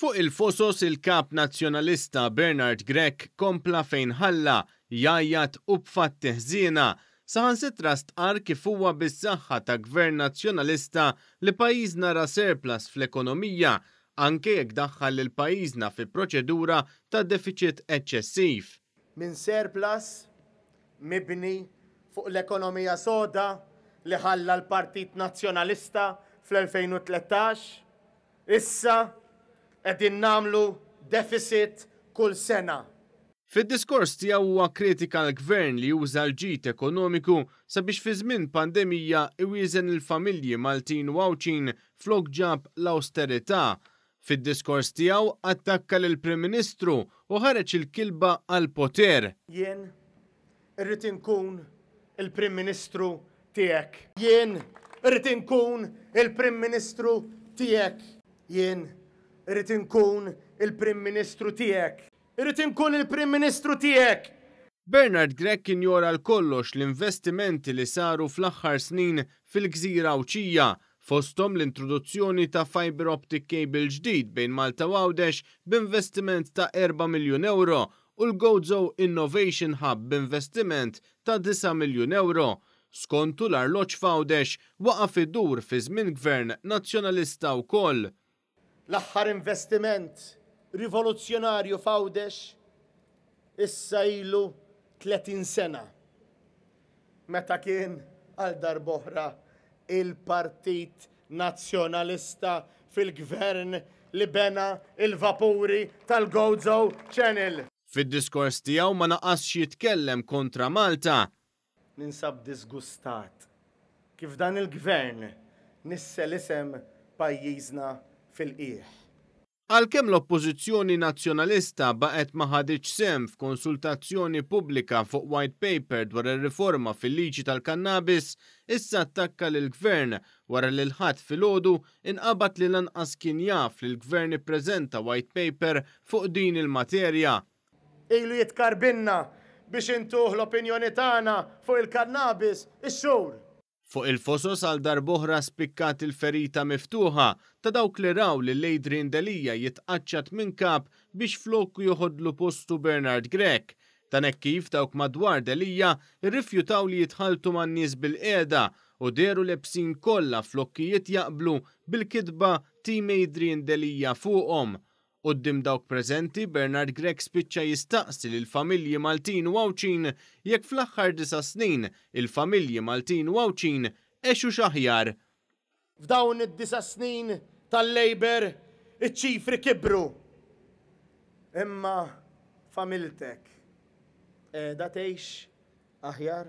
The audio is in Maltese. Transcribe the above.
Fuq il-fosos il-kap nazjonalista Bernard Grek kompla fejn ħalla jajat u bfat teħżina saħan sitra stqar kif huwa bis-saħħa ta' gvern nazjonalista li pajjiż ra surplus fl-ekonomija anke jekk daħħal il pajjiżna fi proċedura ta' deficit eċċessiv. Min surplus mibni fuq l-ekonomija soda li ħalla l-Partit Nazzjonalista fl-2013 issa għedin namlu deficit kull sena. Fid-diskors tiegħu huwa kritika l-gvern li juża l ġit ekonomiku sabiex fi żmien pandemija iwiżen il-familji Maltin u Awċin flok ġab l-austerità. Fid-diskors tiegħu attakka lill prim Ministru u ħareġ il-kilba għal poter. Jien irrid inkun il-Prim Ministru tiegħek. Jien irrid inkun il-Prim Ministru tiegħek. Jien irrit inkun il-Prim Ministru tiegħek. Irrit inkun il-Prim Ministru tiegħek. Bernard Grek kien jora l-kollox l-investimenti li saru fl-aħħar snin fil-gżira uċija fostom l-introduzzjoni ta' fiber optic cable ġdid bejn Malta Għawdex b'investiment ta' 4 miljon euro u l-Gozo Innovation Hub b'investiment ta' 9 miljon euro. Skontu l-arloċ Fawdex waqa fidur fi żmien gvern nazzjonalista u koll l-aħħar investiment rivoluzzjonarju fawdex issa ilu 30 sena meta kien għal darboħra il-Partit Nazzjonalista fil-gvern li bena il-vapuri tal-Gozo Channel. Fid-diskors tiegħu ma naqas jitkellem kontra Malta. Ninsab disgustat kif dan il-gvern nissel isem pajjiżna fil-qieħ. Għalkemm l-Oppożizzjoni Nazzjonalista baqgħet ma ħadiċ sem f'konsultazzjoni pubblika fuq white paper dwar ir-riforma fil-liġi tal-kannabis, issa attakka lil gvern wara li l-ħadd filgħodu inqabad li lanqas kien jaf li l-gvern ippreżenta white paper fuq din il-materja. Ilu jitkarbinna biex intuħ l-opinjoni tagħna fuq il-kannabis ix-xogħol. Fuq il-fosos għal darbohra spikkat il-ferita miftuħa ta' dawk li raw li Lejdrin Delija jitqaċċat minn kap biex flokku joħodlu postu Bernard Grek. Tanek kif dawk madwar Delija rifjutaw li jitħaltu man nies bil-qeda u deru lebsin kollha flokkijiet jaqblu bil-kidba tim Adrian Delija fuqhom. Uddim dawk prezenti, Bernard Grek spiċċa jistaqsi l familji Maltin u Awċin jekk fl-axħar disa snin il-familji Maltin u Awċin eċu xaħjar. F'dawn id-disa snin tal-Labor iċ-ċifri kibru. Imma familtek, da teħx aħjar?